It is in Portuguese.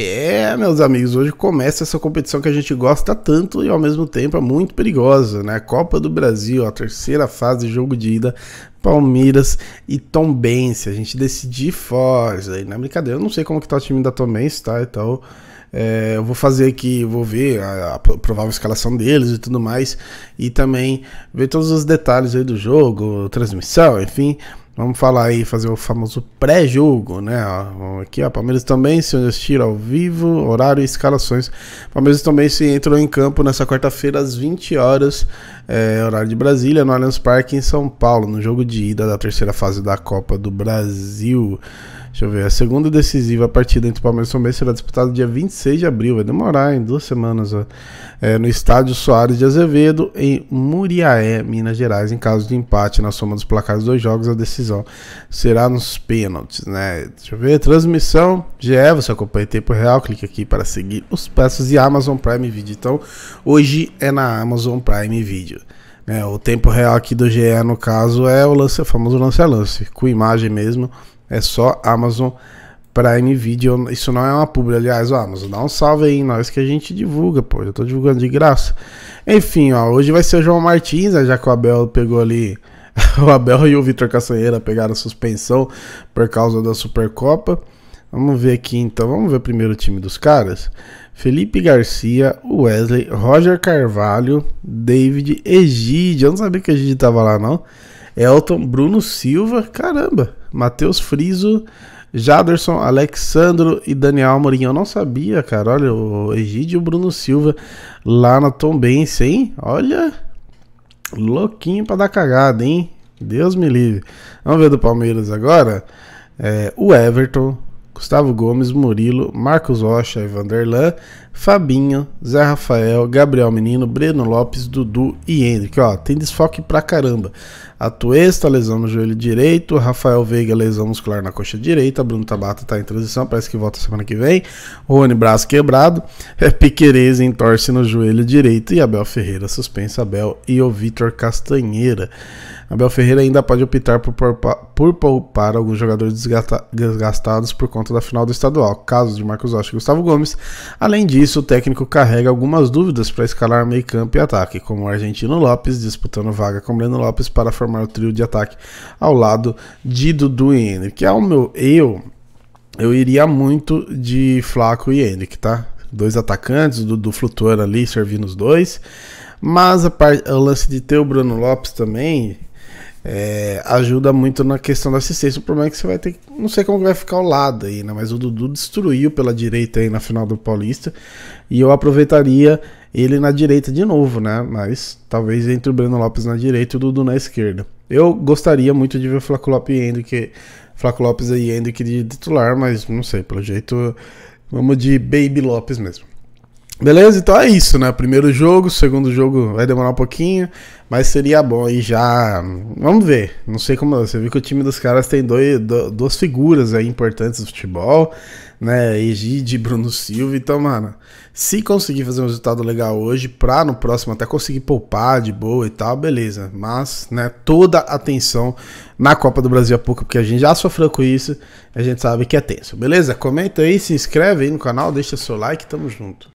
É, meus amigos, hoje começa essa competição que a gente gosta tanto e ao mesmo tempo é muito perigosa, né? Copa do Brasil, a terceira fase, jogo de ida, Palmeiras e Tombense. A gente decidir fora, aí, na né? brincadeira, eu não sei como que tá o time da Tombense, tá? Então, é, eu vou fazer aqui, vou ver a, a, provável escalação deles e tudo mais. E também ver todos os detalhes aí do jogo, transmissão, enfim. Vamos falar aí, fazer o famoso pré-jogo, né? Aqui, ó, Palmeiras também se assistir ao vivo, horário e escalações. Palmeiras também se entrou em campo nessa quarta-feira às 20 horas é, horário de Brasília, no Allianz Parque em São Paulo, no jogo de ida da terceira fase da Copa do Brasil. Deixa eu ver, a segunda decisiva partida entre Palmeiras e São Palmeiras será disputada dia 26 de abril, vai demorar em duas semanas, é, no estádio Soares de Azevedo, em Muriaé, Minas Gerais. Em caso de empate na soma dos placares dos dois jogos, a decisão será nos pênaltis, né? Deixa eu ver, transmissão, GE, você acompanha em tempo real, clique aqui para seguir os passos e Amazon Prime Video. Então, hoje é na Amazon Prime Video. É, o tempo real aqui do GE, no caso, é o lance, o famoso lance a lance, com imagem mesmo, é só Amazon Prime Video. Isso não é uma publi, aliás, o Amazon, dá um salve aí nós que a gente divulga, pô, eu tô divulgando de graça. Enfim, ó, hoje vai ser o João Martins, né, já que o Abel pegou ali. o Abel e o Vitor Caçanheira pegaram suspensão por causa da Supercopa. Vamos ver aqui então, vamos ver primeiro o time dos caras. Felipe Garcia, Wesley, Roger Carvalho, David, Egide, eu não sabia que Egide tava lá não. Elton, Bruno Silva, caramba, Matheus Friso, Jaderson, Alexandro e Daniel Amorim. Eu não sabia, cara, olha, o Egide e o Bruno Silva lá na Tombense, hein? Olha, louquinho pra dar cagada, hein? Deus me livre. Vamos ver do Palmeiras agora. É, o Everton, Gustavo Gomes, Murilo, Marcos Rocha e Vanderlan, Fabinho, Zé Rafael, Gabriel Menino, Breno Lopes, Dudu e Hendrick. Ó, tem desfoque pra caramba. Tuesta, lesão no joelho direito, Rafael Veiga, lesão muscular na coxa direita, Bruno Tabata tá em transição, parece que volta semana que vem, Rony, braço quebrado, é, Piquerez entorce no joelho direito e Abel Ferreira suspensa Abel e o Vitor Castanheira. Abel Ferreira ainda pode optar por, por poupar alguns jogadores desgastados por conta confronto da final do estadual, caso de Marcos Rocha e Gustavo Gomes. Além disso, o técnico carrega algumas dúvidas para escalar meio campo e ataque, como o argentino Lopes disputando vaga com Breno Lopes para formar o trio de ataque ao lado de Dudu e Henrique. Ao meu eu, eu iria muito de Flaco e Henrique, tá? Dois atacantes, Dudu flutuando ali, servindo os dois. Mas a par... o lance de ter o Bruno Lopes também, é, ajuda muito na questão da assistência. O problema é que você vai ter que. Não sei como vai ficar o lado aí, né? Mas o Dudu destruiu pela direita aí na final do Paulista. E eu aproveitaria ele na direita de novo, né? Mas talvez entre o Breno Lopes na direita e o Dudu na esquerda. Eu gostaria muito de ver o Flaco Lopes e Hendrick, Flaco Lopes e Hendrick de titular, mas não sei, pelo jeito vamos de Baby Lopes mesmo. Beleza? Então é isso, né? Primeiro jogo, segundo jogo vai demorar um pouquinho, mas seria bom aí já. Vamos ver. Não sei como. Você viu que o time dos caras tem dois, duas figuras aí importantes do futebol, né? e Bruno Silva. Então, mano, se conseguir fazer um resultado legal hoje, pra no próximo até conseguir poupar de boa e tal, beleza. Mas, né, toda atenção na Copa do Brasil é pouca, porque a gente já sofreu com isso, a gente sabe que é tenso. Beleza? Comenta aí, se inscreve aí no canal, deixa seu like, tamo junto.